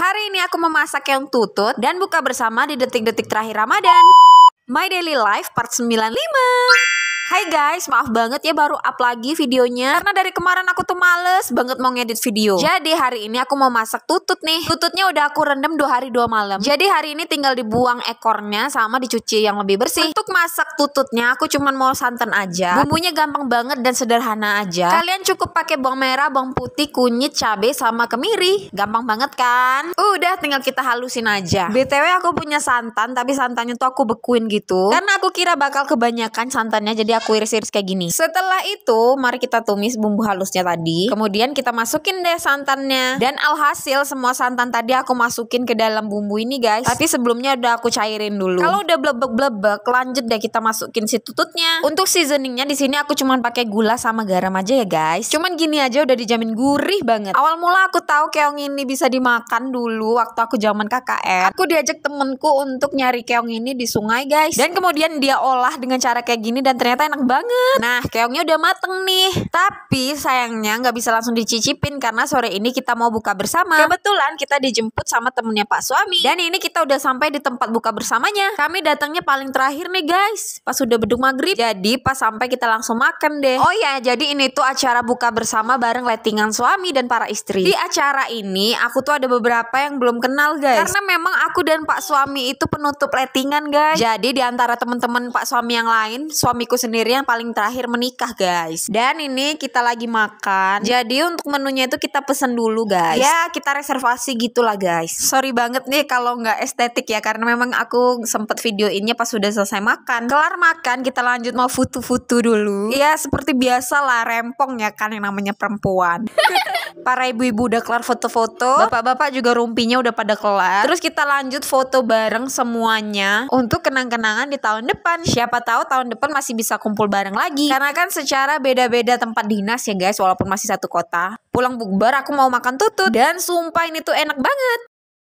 Hari ini aku memasak yang tutut dan buka bersama di detik-detik terakhir Ramadan. My Daily Life part 95. Hai guys, maaf banget ya baru up lagi videonya Karena dari kemarin aku tuh males banget mau ngedit video Jadi hari ini aku mau masak tutut nih Tututnya udah aku rendam 2 hari 2 malam Jadi hari ini tinggal dibuang ekornya sama dicuci yang lebih bersih Untuk masak tututnya aku cuman mau santan aja Bumbunya gampang banget dan sederhana aja Kalian cukup pakai bawang merah, bawang putih, kunyit, cabai, sama kemiri Gampang banget kan? Udah tinggal kita halusin aja BTW aku punya santan tapi santannya tuh aku bekuin gitu Karena aku kira bakal kebanyakan santannya jadi kita kuiris kayak gini. Setelah itu, mari kita tumis bumbu halusnya tadi. Kemudian kita masukin deh santannya. Dan alhasil semua santan tadi aku masukin ke dalam bumbu ini, guys. Tapi sebelumnya udah aku cairin dulu. Kalau udah blebek-blebek, lanjut deh kita masukin si tututnya. Untuk seasoningnya di sini aku cuman pakai gula sama garam aja ya, guys. Cuman gini aja udah dijamin gurih banget. Awal mula aku tahu keong ini bisa dimakan dulu waktu aku zaman KKR. Aku diajak temenku untuk nyari keong ini di sungai, guys. Dan kemudian dia olah dengan cara kayak gini dan ternyata enak banget. Nah, keongnya udah mateng nih. Tapi sayangnya nggak bisa langsung dicicipin karena sore ini kita mau buka bersama. Kebetulan kita dijemput sama temennya Pak Suami. Dan ini kita udah sampai di tempat buka bersamanya. Kami datangnya paling terakhir nih guys, pas udah beduk maghrib. Jadi pas sampai kita langsung makan deh. Oh ya, jadi ini tuh acara buka bersama bareng lettingan suami dan para istri. Di acara ini aku tuh ada beberapa yang belum kenal guys. Karena memang aku dan Pak Suami itu penutup lettingan guys. Jadi di antara teman-teman Pak Suami yang lain, suamiku sendiri sendiri yang paling terakhir menikah guys Dan ini kita lagi makan Jadi untuk menunya itu kita pesen dulu guys Ya kita reservasi gitulah guys Sorry banget nih kalau nggak estetik ya Karena memang aku sempet videoinnya pas sudah selesai makan Kelar makan kita lanjut mau foto-foto dulu Ya seperti biasa lah rempong ya kan yang namanya perempuan Para ibu-ibu udah kelar foto-foto Bapak-bapak juga rumpinya udah pada kelar Terus kita lanjut foto bareng semuanya Untuk kenang-kenangan di tahun depan Siapa tahu tahun depan masih bisa aku kumpul bareng lagi. Karena kan secara beda-beda tempat dinas ya guys, walaupun masih satu kota. Pulang bukber aku mau makan tutut dan sumpah ini tuh enak banget.